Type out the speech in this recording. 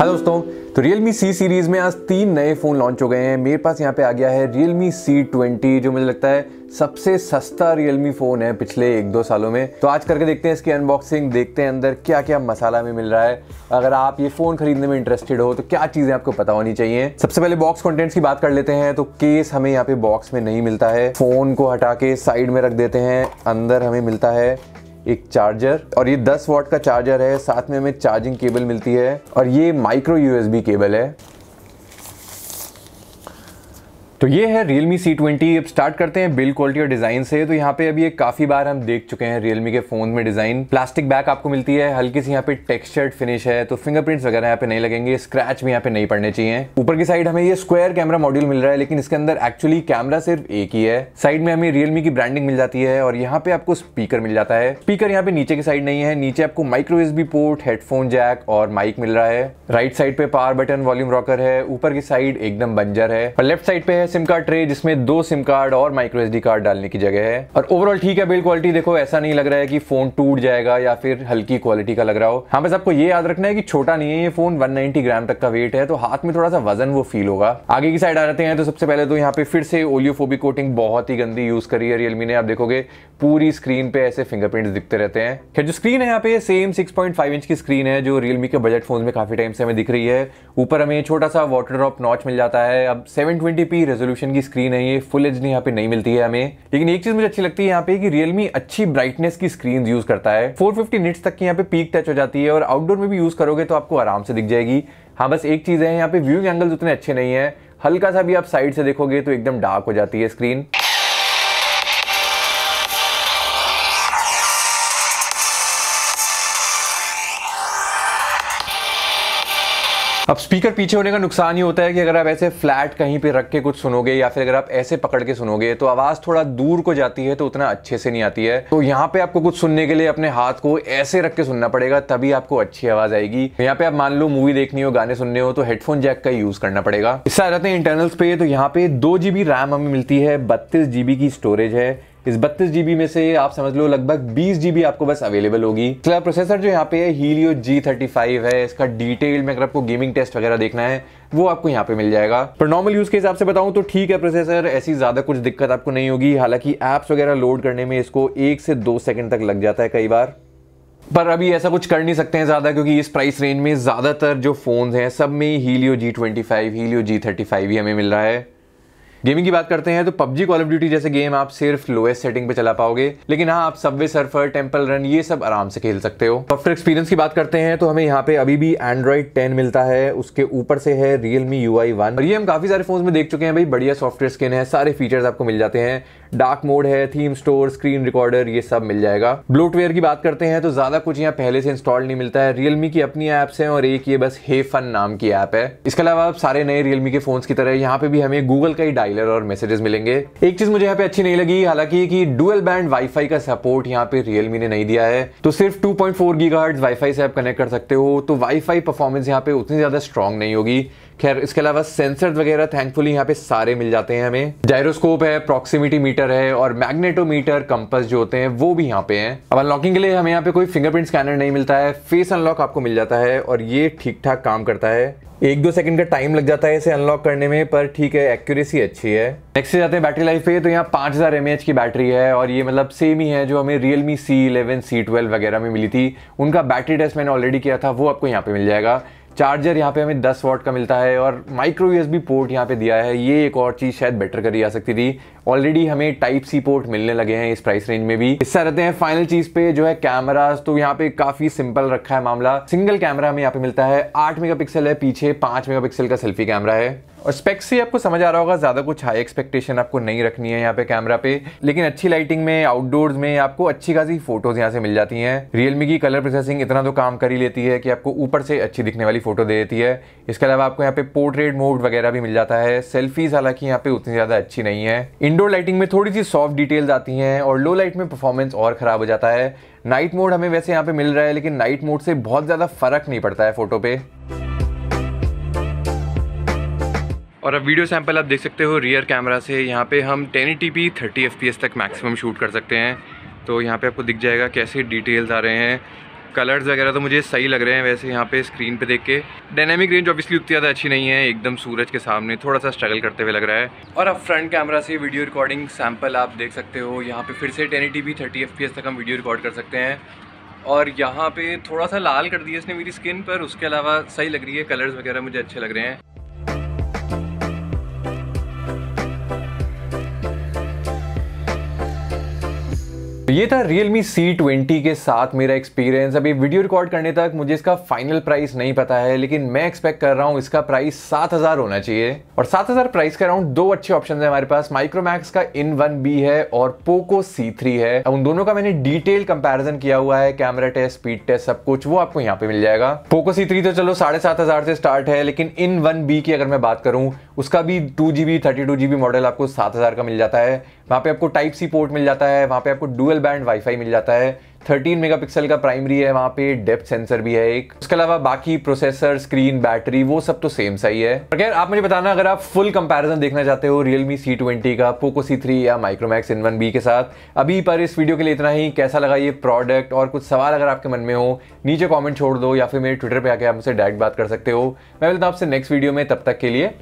hello हाँ दोस्तों तो Realme C सीरीज़ में आज तीन नए फ़ोन लॉन्च हो गए हैं मेरे पास यहाँ पे आ गया है Realme C20 जो मुझे लगता है सबसे सस्ता Realme फ़ोन है पिछले एक दो सालों में तो आज करके देखते हैं इसकी अनबॉक्सिंग देखते हैं अंदर क्या क्या मसाला में मिल रहा है अगर आप ये फ़ोन खरीदने में इंटरेस्टेड हो तो क्या चीज़ें आपको पता होनी चाहिए सबसे पहले बॉक्स कॉन्टेंट्स की बात कर लेते हैं तो केस हमें यहाँ पे बॉक्स में नहीं मिलता है फ़ोन को हटा के साइड में रख देते हैं अंदर हमें मिलता है एक चार्जर और ये 10 वॉट का चार्जर है साथ में हमें चार्जिंग केबल मिलती है और ये माइक्रो यूएसबी केबल है तो ये है Realme C20 अब स्टार्ट करते हैं बिल्ड क्वालिटी और डिज़ाइन से तो यहाँ पे अभी एक काफ़ी बार हम देख चुके हैं Realme के फ़ोन में डिज़ाइन प्लास्टिक बैक आपको मिलती है हल्की सी यहाँ पे टेक्सचर्ड फिनिश है तो फिंगरप्रिंट्स वगैरह यहाँ पे नहीं लगेंगे स्क्रैच भी यहाँ पे नहीं पड़ने चाहिए ऊपर की साइड हमें ये स्क्वायर कैमरा मॉड्यूल मिल रहा है लेकिन इसके अंदर एक्चुअली कैमरा सिर्फ एक ही है साइड में हमें रियलमी की ब्रांडिंग मिल जाती है और यहाँ पे आपको स्पीकर मिल जाता है स्पीकर यहाँ पे नीचे की साइड नहीं है नीचे आपको माइक्रोवेज भी पोर्ट हेडफोन जैक और माइक मिल रहा है राइट साइड पे पावर बटन वॉल्यूम रॉकर है ऊपर की साइड एकदम बंजर है और लेफ्ट साइड पे है सिम कार्ड ट्रे जिसमें दो सिम कार्ड और माइक्रो एसडी कार्ड डालने की जगह है और ओवरऑल ठीक है बिल्ड क्वालिटी देखो ऐसा नहीं लग रहा है कि फोन टूट जाएगा या फिर हल्की क्वालिटी का लग रहा हो हाँ बस आपको ये याद रखना है कि छोटा नहीं है ये फोन 190 ग्राम तक का वेट है तो हाथ में थोड़ा सा वजन वो फील होगा आगे की साइड आ जाते हैं तो सबसे पहले तो यहाँ पे फिर से ओलियोफोबी कोटिंग बहुत ही गंदी यूज करी है रियलमी ने आप देखोगे पूरी स्क्रीन पे ऐसे फिंगरप्रिंट दिखते रहते हैं खैर जो स्क्रीन है यहाँ पे सेम सिक्स इंच की स्क्रीन है जो रियलमी के बजट फोन में काफी टाइम से हमें दिख रही है ऊपर हमें छोटा सा वाटर ड्रॉप नॉच मिल जाता है अब सेवन ट्वेंटी रेजोल्यूशन की स्क्रीन है ये फुल एच यहाँ पे नहीं मिलती है हमें लेकिन एक चीज मुझे अच्छी लगती है यहाँ पे कि रियलमी अच्छी ब्राइटनेस की स्क्रीन यूज करता है 450 फिफ्टी निट्स तक की यहाँ पे पीक टच हो जाती है और आउटडोर में भी यूज करोगे तो आपको आराम से दिख जाएगी हाँ बस एक चीज है यहाँ पे व्यूइंग एंगल्स उतने अच्छे नहीं है हल्का सा भी आप साइड से देखोगे तो एकदम डार्क हो जाती है स्क्रीन अब स्पीकर पीछे होने का नुकसान ये होता है कि अगर आप ऐसे फ्लैट कहीं पे रख के कुछ सुनोगे या फिर अगर आप ऐसे पकड़ के सुनोगे तो आवाज़ थोड़ा दूर को जाती है तो उतना अच्छे से नहीं आती है तो यहाँ पे आपको कुछ सुनने के लिए अपने हाथ को ऐसे रख के सुनना पड़ेगा तभी आपको अच्छी आवाज़ आएगी यहाँ पे आप मान लो मूवी देखनी हो गाने सुनने हो तो हेडफोन जैक का यूज़ करना पड़ेगा इससे आ जाते हैं इंटरनल्स पे तो यहाँ पे दो रैम हमें मिलती है बत्तीस की स्टोरेज है इस बत्तीस जीबी में से आप समझ लो लगभग बीस जीबी आपको बस अवेलेबल होगी इसका प्रोसेसर जो यहाँ पे है हीलियो जी थर्टी फाइव है इसका डिटेल में अगर आपको गेमिंग टेस्ट वगैरह देखना है वो आपको यहाँ पे मिल जाएगा पर नॉर्मल यूज के हिसाब से बताऊं तो ठीक है प्रोसेसर ऐसी ज्यादा कुछ दिक्कत आपको नहीं होगी हालांकि एप्स वगैरह लोड करने में इसको एक से दो सेकंड तक लग जाता है कई बार पर अभी ऐसा कुछ कर नहीं सकते हैं ज़्यादा क्योंकि इस प्राइस रेंज में ज़्यादातर जो फोन हैं सब में Helio G twenty five Helio G thirty five ही हमें मिल रहा है गेमिंग की बात करते हैं तो पबजी कॉल ऑफ ड्यूटी जैसे गेम आप सिर्फ लोएस्ट सेटिंग पे चला पाओगे लेकिन हाँ आप सबवे सर्फर टेम्पल रन ये सब आराम से खेल सकते हो सॉफ्टवेयर एक्सपीरियंस की बात करते हैं तो हमें यहाँ पे अभी भी एंड्रॉइड टेन मिलता है उसके ऊपर से है रियलमी यू आई वन ये हम काफी सारे फोन में देख चुके हैं भाई बढ़िया सॉफ्टवेयर स्किन है सारे फीचर्स आपको मिल जाते हैं डार्क मोड है थीम स्टोर स्क्रीन रिकॉर्डर ये सब मिल जाएगा ब्लूटवेयर की बात करते हैं तो ज्यादा कुछ यहाँ पहले से इंस्टॉल नहीं मिलता है रियलमी की अपनी एप्स हैं और एक ये बस हे फन नाम की ऐप है इसके अलावा आप सारे नए रियलमी के फोन की तरह यहाँ पे भी हमें गूगल का ही डायलर और मैसेजेस मिलेंगे एक चीज मुझे यहाँ पे अच्छी नहीं लगी हालांकि कि डुअल बैंड वाईफाई का सपोर्ट यहाँ पे रियलमी ने नहीं दिया है तो सिर्फ 2.4 पॉइंट वाईफाई से आप कनेक्ट कर सकते हो तो वाईफाई परफॉर्मेंस यहाँ पे उतनी ज्यादा स्ट्रॉन्ग नहीं होगी खैर इसके अलावा सेंसर वगैरह थैंकफुली यहाँ पे सारे मिल जाते हैं हमें जायरोस्कोप है प्रॉक्सिमिटी मीटर है और मैग्नेटोमीटर कंपस जो होते हैं वो भी यहाँ पे हैं अब अनलॉकिंग के लिए हमें यहाँ पे कोई फिंगरप्रिंट स्कैनर नहीं मिलता है फेस अनलॉक आपको मिल जाता है और ये ठीक ठाक काम करता है एक दो सेकंड का टाइम लग जाता है इसे अनलॉक करने में पर ठीक है एक्यूरेसी अच्छी है नेक्स्ट जाते हैं बैटरी लाइफ पे तो यहाँ 5000 हज़ार की बैटरी है और ये मतलब सेम ही है जो हमें Realme C eleven C twelve वगैरह में मिली थी उनका बैटरी टेस्ट मैंने ऑलरेडी किया था वो आपको यहाँ पे मिल जाएगा चार्जर यहाँ पे हमें 10 वॉट का मिलता है और माइक्रो यूएसबी पोर्ट यहाँ पे दिया है ये एक और चीज़ शायद बेटर करी जा सकती थी ऑलरेडी हमें टाइप सी पोर्ट मिलने लगे हैं इस प्राइस रेंज में भी इससे रहते हैं फाइनल चीज़ पे जो है कैमराज तो यहाँ पे काफ़ी सिंपल रखा है मामला सिंगल कैमरा हमें यहाँ पे मिलता है आठ मेगा है पीछे पांच मेगा का सेल्फी कैमरा है और स्पेक्स से आपको समझ आ रहा होगा ज़्यादा कुछ हाई एक्सपेक्टेशन आपको नहीं रखनी है यहाँ पे कैमरा पे लेकिन अच्छी लाइटिंग में आउटडोर्स में आपको अच्छी खासी फोटोज़ यहाँ से मिल जाती हैं रियलमी की कलर प्रोसेसिंग इतना तो काम कर ही लेती है कि आपको ऊपर से अच्छी दिखने वाली फोटो दे देती है इसके अलावा आपको यहाँ पे पोर्ट्रेट मोड वगैरह भी मिल जाता है सेल्फीज हालांकि यहाँ पे उतनी ज़्यादा अच्छी नहीं है इंडोर लाइटिंग में थोड़ी सी सॉफ्ट डिटेल्स आती हैं और लो लाइट में परफॉर्मेंस और ख़राब हो जाता है नाइट मोड हमें वैसे यहाँ पे मिल रहा है लेकिन नाइट मोड से बहुत ज़्यादा फ़र्क नहीं पड़ता है फोटो पे और अब वीडियो सैंपल आप देख सकते हो रियर कैमरा से यहाँ पे हम 1080p 30fps तक मैक्सिमम शूट कर सकते हैं तो यहाँ पे आपको दिख जाएगा कैसे डिटेल्स आ रहे हैं कलर्स वगैरह तो मुझे सही लग रहे हैं वैसे यहाँ पे स्क्रीन पे देख के डायनेमिक रेंज ऑब्वियसली उतनी ज़्यादा अच्छी नहीं है एकदम सूरज के सामने थोड़ा सा स्ट्रगल करते हुए लग रहा है और अब फ्रंट कैमरा से वीडियो रिकॉर्डिंग सैम्पल आप देख सकते हो यहाँ पर फिर से ten E P thirty F तक हम वीडियो रिकॉर्ड कर सकते हैं और यहाँ पे थोड़ा सा लाल कर दिया इसने मेरी स्किन पर उसके अलावा सही लग रही है कलर्स वगैरह मुझे अच्छे लग रहे हैं तो ये था Realme C20 के साथ मेरा एक्सपीरियंस अभी वीडियो रिकॉर्ड करने तक मुझे इसका फाइनल प्राइस नहीं पता है लेकिन मैं एक्सपेक्ट कर रहा हूँ इसका प्राइस 7000 होना चाहिए और 7000 प्राइस के अराउंड दो अच्छे ऑप्शन है हमारे पास माइक्रोमैक्स का इन वन बी है और पोको सी थ्री है उन दोनों का मैंने डिटेल कंपेरिजन किया हुआ है कैमरा टेस्ट स्पीड टेस्ट सब कुछ वो आपको यहाँ पे मिल जाएगा पोको सी थ्री तो चलो साढ़े सात हजार से स्टार्ट है लेकिन इन वन बी की अगर मैं बात करूँ उसका भी two G B thirty two G B model आपको सात हज़ार का मिल जाता है वहाँ पे आपको टाइप सी पोर्ट मिल जाता है वहाँ पे आपको डुअल बैंड वाईफाई मिल जाता है थर्टीन मेगापिक्सल का प्राइमरी है वहाँ पे डेप्थ सेंसर भी है एक उसके अलावा बाकी प्रोसेसर स्क्रीन बैटरी वो सब तो सेम सही है पर खैर आप मुझे बताना अगर आप फुल कंपैरिजन देखना चाहते हो रियलमी सी ट्वेंटी का पोको सी थ्री या माइक्रोमैक्स इन वन बी के साथ अभी पर इस वीडियो के लिए इतना ही कैसा लगा ये प्रोडक्ट और कुछ सवाल अगर आपके मन में हो नीचे कॉमेंट छोड़ दो या फिर मेरे ट्विटर पर आकर आप मुझसे डायरेक्ट बात कर सकते हो मैं मिलता हूँ आपसे नेक्स्ट वीडियो में तब तक के लिए